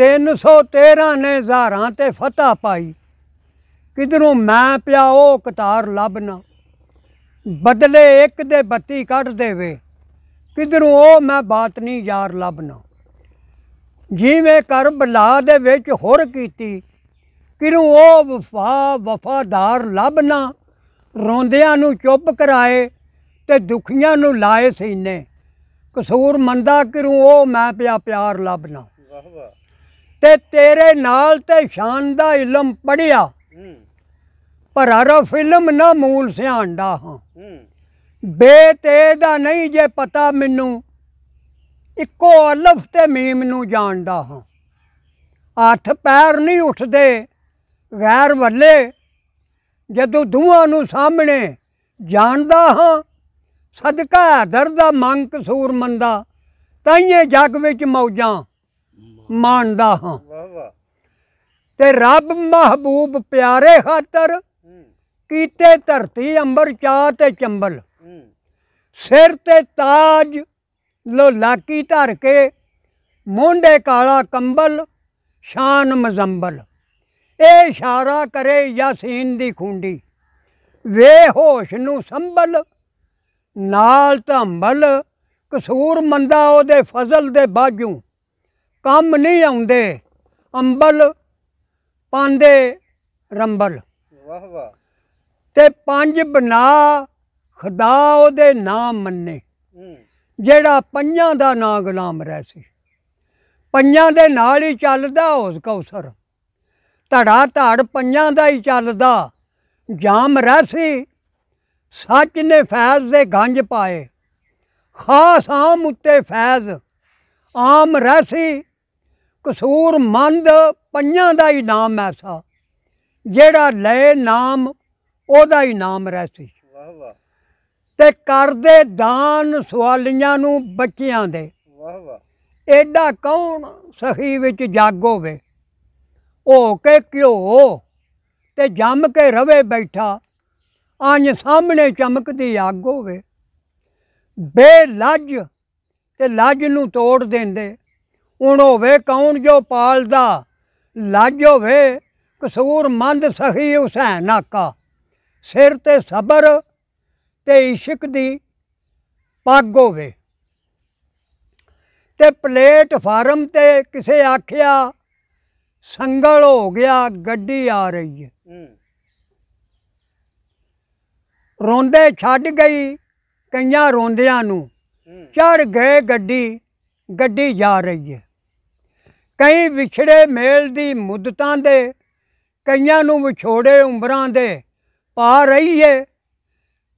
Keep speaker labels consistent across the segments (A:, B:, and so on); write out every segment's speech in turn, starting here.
A: 313 ਨੇ ਹਜ਼ਾਰਾਂ ਤੇ ਫਤਹ ਪਾਈ ਕਿਧਰੋਂ ਮੈਂ ਪਿਆ ਉਹ ਕਤਾਰ ਲੱਭਣਾ ਬਦਲੇ ਇੱਕ ਦੇ ਬੱਤੀ ਕੱਢ ਦੇਵੇ ਕਿਧਰੋਂ ਉਹ ਮੈਂ ਬਾਤ ਨਹੀਂ ਯਾਰ ਲੱਭਣਾ ਜਿਵੇਂ ਕਰ ਬਲਾ ਦੇ ਵਿੱਚ ਹੁਰ ਕੀਤੀ ਕਿਰੋਂ ਉਹ ਵਫਾ ਵਫਾਦਾਰ ਲੱਭਣਾ ਰੋਂਦਿਆਂ ਨੂੰ ਚੁੱਪ ਕਰਾਏ ਤੇ ਦੁਖੀਆਂ ਨੂੰ ਲਾਏ ਸੀਨੇ ਕਸੂਰ ਮੰਦਾ ਕਿਰੂ ਉਹ ਮੈਂ ਪਿਆ ਪਿਆਰ ਲੱਭਣਾ ਵਾਹ ਵਾਹ ਤੇ ਤੇਰੇ ਨਾਲ ਤੇ ਸ਼ਾਨ ਦਾ ਇਲਮ ਪੜਿਆ ਪਰ ਹਰੋ ਫਿਲਮ ਨਾ ਮੂਲ ਸਿਆਣਦਾ ਹਾਂ ਬੇ ਤੇ ਦਾ ਨਹੀਂ ਜੇ ਪਤਾ ਮੈਨੂੰ ਇੱਕੋ ਅਲਫ ਤੇ ਮੀਮ ਨੂੰ ਜਾਣਦਾ ਹਾਂ ਅੱਠ ਪੈਰ ਨਹੀਂ ਉੱਠਦੇ ਗੈਰ ਵੱਲੇ ਜਦੋਂ ਦੂਹਾਂ ਨੂੰ ਸਾਹਮਣੇ ਜਾਣਦਾ ਹਾਂ ਸਦਕਾ ਦਰਦਾ ਦਾ ਮੰਗ ਕਸੂਰ ਮੰਦਾ ਤਾਈਏ ਜਗ ਵਿੱਚ ਮੌਜਾਂ ਮੰਨਦਾ ਹਾਂ ਵਾਹ ਵਾਹ ਤੇ ਰੱਬ ਮਹਬੂਬ ਪਿਆਰੇ ਖਾਤਰ ਕੀਤੇ ਧਰਤੀ ਅੰਬਰ ਚਾ ਤੇ ਚੰਬਲ ਸਿਰ ਤੇ ਤਾਜ ਲੋ ਲਾਕੀ ਧਰ ਕੇ ਮੁੰਡੇ ਕਾਲਾ ਕੰਬਲ ਸ਼ਾਨ ਮਜ਼ੰਬਲ ਇਹ ਇਸ਼ਾਰਾ ਕਰੇ ਯਾਸੀਨ ਦੀ ਖੁੰਡੀ ਵੇ ਹੋਸ਼ ਨੂੰ ਸੰਭਲ ਨਾਲ ਧੰਬਲ ਕਸੂਰ ਮੰਦਾ ਉਹਦੇ ਫਜ਼ਲ ਦੇ ਬਾਜੂ ਕੰਮ ਨਹੀਂ ਆਉਂਦੇ ਅੰਬਲ ਪਾਂਦੇ ਰੰਬਲ ਵਾਹ ਵਾਹ ਤੇ ਪੰਜ ਬਨਾ ਖੁਦਾ ਉਹਦੇ ਨਾਮ ਮੰਨੇ ਜਿਹੜਾ ਪੰਜਾਂ ਦਾ ਨਾਮ ਗੁਲਾਮ ਰਹਿ ਸੀ ਪੰਜਾਂ ਦੇ ਨਾਲ ਹੀ ਚੱਲਦਾ ਉਸ ਕੌਸਰ ਧੜਾ ਧੜ ਪੰਜਾਂ ਦਾ ਹੀ ਚੱਲਦਾ ਜਾਮ ਰਹਿ ਸੀ ਸੱਚ ਨੇ ਫੈਜ਼ ਦੇ ਗੰਜ ਪਾਏ ਖਾਸ ਆਮ ਉੱਤੇ ਫੈਜ਼ ਆਮ ਰਹਿ ਸੀ ਕਸੂਰ ਮੰਦ ਪੰਜਾਂ ਦਾ ਹੀ ਨਾਮ ਐਸਾ ਜਿਹੜਾ ਲੈ ਨਾਮ ਉਹਦਾ ਹੀ ਨਾਮ ਰਹਿਸੀ ਵਾਹ ਵਾਹ ਤੇ ਕਰਦੇ ਦਾਨ ਸਵਾਲੀਆਂ ਨੂੰ ਬੱਚਿਆਂ ਦੇ ਵਾਹ ਵਾਹ ਐਡਾ ਕੌਣ ਸਖੀ ਵਿੱਚ ਜਾਗ ਹੋਵੇ ਹੋ ਕੇ ਕਿਉ ਤੇ ਜੰਮ ਕੇ ਰਵੇ ਬੈਠਾ ਅੰਜ ਸਾਹਮਣੇ ਚਮਕਦੀ ਆਗ ਹੋਵੇ ਲੱਜ ਤੇ ਲੱਜ ਨੂੰ ਤੋੜ ਦਿੰਦੇ ਉਣ ਹੋਵੇ ਕੌਣ ਜੋ ਪਾਲਦਾ ਲੱਜ ਹੋਵੇ ਕਸੂਰ ਮੰਦ ਸਖੀ ਹੁਸੈਨ ਨਾਕਾ ਸਿਰ ਤੇ ਸਬਰ ਤੇ ਇਸ਼ਕ ਦੀ ਪੱਗ ਹੋਵੇ ਤੇ ਪਲੇਟਫਾਰਮ ਤੇ ਕਿਸੇ ਆਖਿਆ ਸੰਗਲ ਹੋ ਗਿਆ ਗੱਡੀ ਆ ਰਹੀ ਹੈ ਰੋਂਦੇ ਛੱਡ ਗਈ ਕਈਆਂ ਰੋਂਦਿਆਂ ਨੂੰ ਚੜ ਗਏ ਗੱਡੀ ਗੱਡੀ ਜਾ ਰਹੀ ਹੈ ਕਈ ਵਿਛੜੇ ਮੇਲ ਦੀ ਮੁੱਦਤਾਂ ਦੇ ਕਈਆਂ ਨੂੰ ਵਿਛੋੜੇ ਉਮਰਾਂ ਦੇ ਪਾ ਰਹੀ ਏ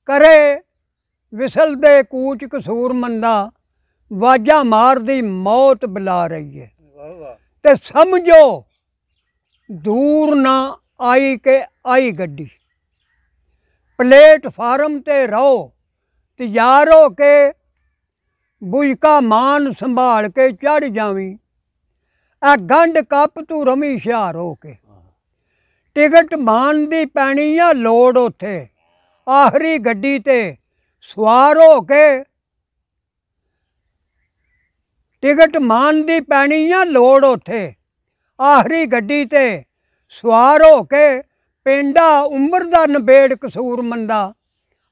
A: ਕਰੇ ਵਿਸਲ ਦੇ ਕੂਚ ਕਸੂਰ ਮੰਦਾ ਵਾਜਾ ਮਾਰਦੀ ਮੌਤ ਬੁਲਾ ਰਹੀ ਏ ਤੇ ਸਮਝੋ ਦੂਰ ਨਾ ਆਈ ਕੇ ਆਈ ਗੱਡੀ ਪਲੇਟਫਾਰਮ ਤੇ ਰਹੋ ਤਿਆਰ ਹੋ ਕੇ ਬੁਝਕਾ ਮਾਨ ਸੰਭਾਲ ਕੇ ਚੜ ਜਾਵੀਂ ਆ ਗੰਢ ਕੱਪ ਤੂੰ ਰਮੀ ਹੁਸ਼ਿਆਰ ਹੋ ਕੇ ਟਿਕਟ ਮਾਨ ਦੀ ਪੈਣੀ ਆ ਲੋੜ ਉਥੇ ਆਖਰੀ ਗੱਡੀ ਤੇ ਸਵਾਰ ਹੋ ਕੇ ਟਿਕਟ ਮਾਨ ਦੀ ਪੈਣੀ ਆ ਲੋੜ ਉਥੇ ਆਖਰੀ ਗੱਡੀ ਤੇ ਸਵਾਰ ਹੋ ਕੇ ਪਿੰਡਾ ਉਮਰ ਦਾ ਨਬੇੜ ਕਸੂਰ ਮੰਦਾ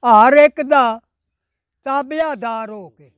A: ਹਰ ਇੱਕ ਦਾ ਤਾਬਿਆਦਾਰ ਹੋ ਕੇ